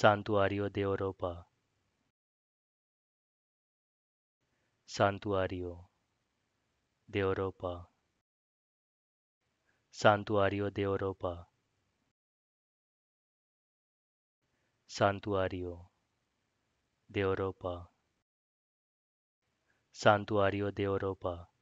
Santuario de Europa Santuario de Europa Santuario de Europa Santuario de Europa Santuario de Europa